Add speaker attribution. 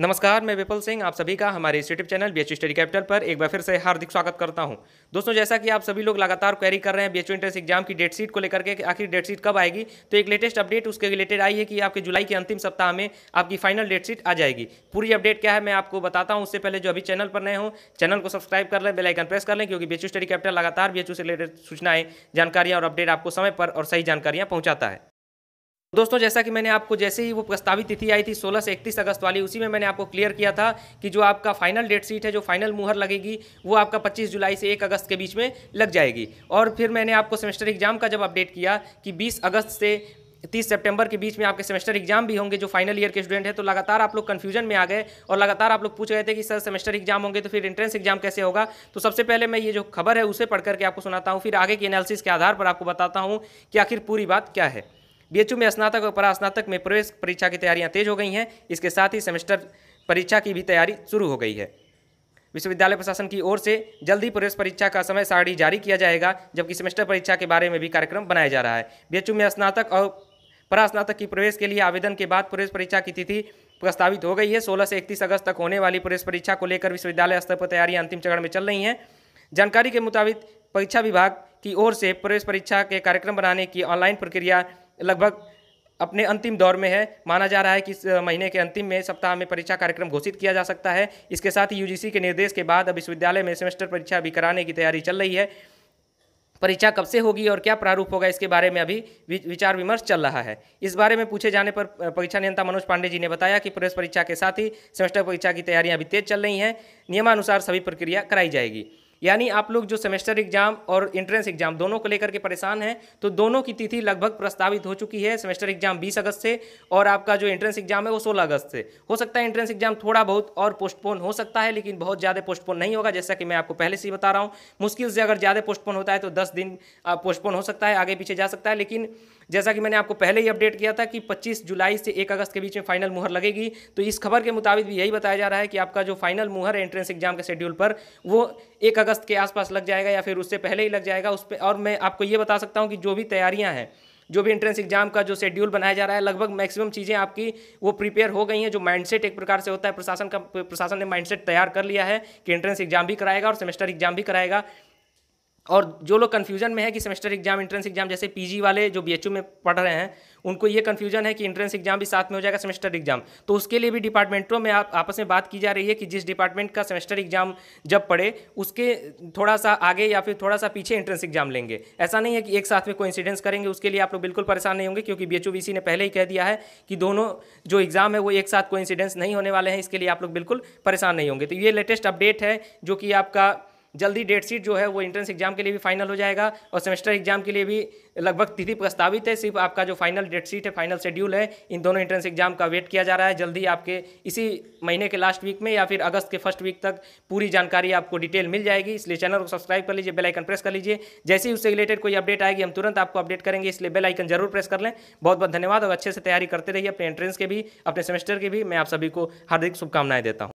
Speaker 1: नमस्कार मैं विपुल सिंह आप सभी का हमारे YouTube channel B study capital पर एक बार फिर से हार्दिक स्वागत करता हूं दोस्तों जैसा कि आप सभी लोग लगातार क्वेरी कर रहे हैं बी एच एंट्रेंस एग्जाम की डेट शीट को लेकर के आखिर डेट शीट कब आएगी तो एक लेटेस्ट अपडेट उसके रिलेटेड आई है कि आपके जुलाई के अंतिम सप्ताह में आपकी फाइनल डेट शीट आ जाएगी पूरी अपडेट क्या है मैं आपको बताता हूँ उससे पहले जो अभी चैनल पर नए हो चैनल को सब्सक्राइब कर लें बेलाइकन प्रेस कर लें क्योंकि बी स्टडी कैपिटल लगातार बी से रिलेटेड सूचनाएं जानकारियाँ और अपडेट आपको समय पर और सही जानकारियाँ पहुँचाता है दोस्तों जैसा कि मैंने आपको जैसे ही वो प्रस्तावित तिथि आई थी 16 से 31 अगस्त वाली उसी में मैंने आपको क्लियर किया था कि जो आपका फाइनल डेट शीट है जो फाइनल मुहर लगेगी वो आपका 25 जुलाई से 1 अगस्त के बीच में लग जाएगी और फिर मैंने आपको सेमेस्टर एग्जाम का जब अपडेट किया कि 20 अगस्त से तीस सितंबर के बीच में आपके सेमेस्टर एग्जाम भी होंगे जो फाइनल ईयर के स्टूडेंट हैं तो लगातार आप लोग कन्फ्यूजन में आ गए और लगातार आप लोग पूछ रहे थे कि सर सेमेस्टर एग्जाम होंगे तो फिर एंट्रेंस एग्जाम कैसे होगा तो सबसे पहले मैं ये जो खबर है उसे पढ़ करके आपको सुनाता हूँ फिर आगे की एनालिसिस के आधार पर आपको बताता हूँ कि आखिर पूरी बात क्या है बीएचयू में स्नातक और परास्नातक में प्रवेश परीक्षा की तैयारियां तेज हो गई हैं इसके साथ ही सेमेस्टर परीक्षा की भी तैयारी शुरू हो गई है विश्वविद्यालय प्रशासन की ओर से जल्द ही प्रवेश परीक्षा का समय सारणी जारी किया जाएगा जबकि सेमेस्टर परीक्षा के बारे में भी कार्यक्रम बनाया जा रहा है बीएचयू में स्नातक और परास्नातक की प्रवेश के लिए आवेदन के बाद प्रवेश परीक्षा की तिथि प्रस्तावित हो गई है 16 से 31 अगस्त तक होने वाली प्रवेश परीक्षा को लेकर विश्वविद्यालय स्तर पर तैयारियाँ अंतिम चरण में चल रही हैं जानकारी के मुताबिक परीक्षा विभाग की ओर से प्रवेश परीक्षा के कार्यक्रम बनाने की ऑनलाइन प्रक्रिया लगभग अपने अंतिम दौर में है माना जा रहा है कि इस महीने के अंतिम में सप्ताह में परीक्षा कार्यक्रम घोषित किया जा सकता है इसके साथ ही यूजीसी के निर्देश के बाद अब विश्वविद्यालय में सेमेस्टर परीक्षा भी कराने की तैयारी चल रही है परीक्षा कब से होगी और क्या प्रारूप होगा इसके बारे में अभी विचार विमर्श चल रहा है इस बारे में पूछे जाने पर परीक्षा नियंता मनोज पांडे जी ने बताया कि प्रवेश परीक्षा के साथ ही सेमेस्टर परीक्षा की तैयारियां अभी तेज चल रही हैं नियमानुसार सभी प्रक्रिया कराई जाएगी यानी आप लोग जो सेमेस्टर एग्जाम और एंट्रेंस एग्जाम दोनों को लेकर के परेशान हैं तो दोनों की तिथि लगभग प्रस्तावित हो चुकी है सेमेस्टर एग्जाम बीस अगस्त से और आपका जो एंट्रेंस एग्जाम है वो सोलह अगस्त से हो सकता है एंट्रेंस एग्जाम थोड़ा बहुत और पोस्टपोन हो सकता है लेकिन बहुत ज़्यादा पोस्टपोन नहीं होगा जैसा कि मैं आपको पहले से ही बता रहा हूँ मुश्किल से अगर ज़्यादा पोस्टपोन होता है तो दस दिन पोस्टपोन हो सकता है आगे पीछे जा सकता है लेकिन जैसा कि मैंने आपको पहले ही अपडेट किया था कि पच्चीस जुलाई से एक अगस्त के बीच में फाइनल मुहर लगेगी तो इस खबर के मुताबिक भी यही बताया जा रहा है कि आपका जो फाइनल मुहर है एंट्रेंस एग्जाम के शेड्यूल पर वो एक अगस्त के आसपास लग जाएगा या फिर उससे पहले ही लग जाएगा उस पर और मैं आपको ये बता सकता हूँ कि जो भी तैयारियाँ हैं जो भी एंट्रेंस एग्जाम का जो शेड्यूल बनाया जा रहा है लगभग मैक्सिमम चीज़ें आपकी वो प्रिपेयर हो गई हैं जो माइंडसेट एक प्रकार से होता है प्रशासन का प्रशासन ने माइंडसेट तैयार कर लिया है कि एंट्रेंस एग्जाम भी कराएगा और सेमेस्टर एग्जाम भी कराएगा और जो लोग कन्फ्यूजन में है कि सेमेस्टर एग्जाम इंट्रेंस एग्जाम जैसे पीजी वाले जो बीएचयू में पढ़ रहे हैं उनको ये कन्फ्यूजन है कि इंट्रेंस एग्जाम भी साथ में हो जाएगा सेमेस्टर एग्जाम तो उसके लिए भी डिपार्टमेंटों में आप आपस में बात की जा रही है कि जिस डिपार्टमेंट का सेमेस्टर एग्जाम जब पड़े उसके थोड़ा सा आगे या फिर थोड़ा सा पीछे इंट्रेंस एग्जाम लेंगे ऐसा नहीं है कि एक साथ में कोई करेंगे उसके लिए आप लोग बिल्कुल परेशान नहीं होंगे क्योंकि बी ने पहले ही कह दिया है कि दोनों जो एग्जाम है वो एक साथ कोई नहीं होने वाले हैं इसके लिए आप लोग बिल्कुल परेशान नहीं होंगे तो ये लेटेस्ट अपडेट है जो कि आपका जल्दी डेट शीट जो है वो इंट्रेंस एग्जाम के लिए भी फाइनल हो जाएगा और सेमेस्टर एग्जाम के लिए भी लगभग तिथि प्रस्तावित है सिर्फ आपका जो फाइनल डेट शीट है फाइनल शेड्यूल है इन दोनों इंट्रेंस एग्जाम का वेट किया जा रहा है जल्दी आपके इसी महीने के लास्ट वीक में या फिर अगस्त के फर्स्ट वीक तक पूरी जानकारी आपको डिटेल मिल जाएगी इसलिए चैनल को सब्सक्राइब कर लीजिए बेल आइकन प्रेस कर लीजिए जैसे ही उससे रिलेटेड कोई अपडेट आएगी हम तुरंत आपको अपडेट करेंगे इसलिए बेल आइकन जरूर प्रेस कर लें बहुत बहुत धन्यवाद और अच्छे से तैयारी करते रहिए अपने एंट्रेंस के भी अपने सेमेस्टर के भी मैं आप सभी को हार्दिक शुभकामनाएं देता हूँ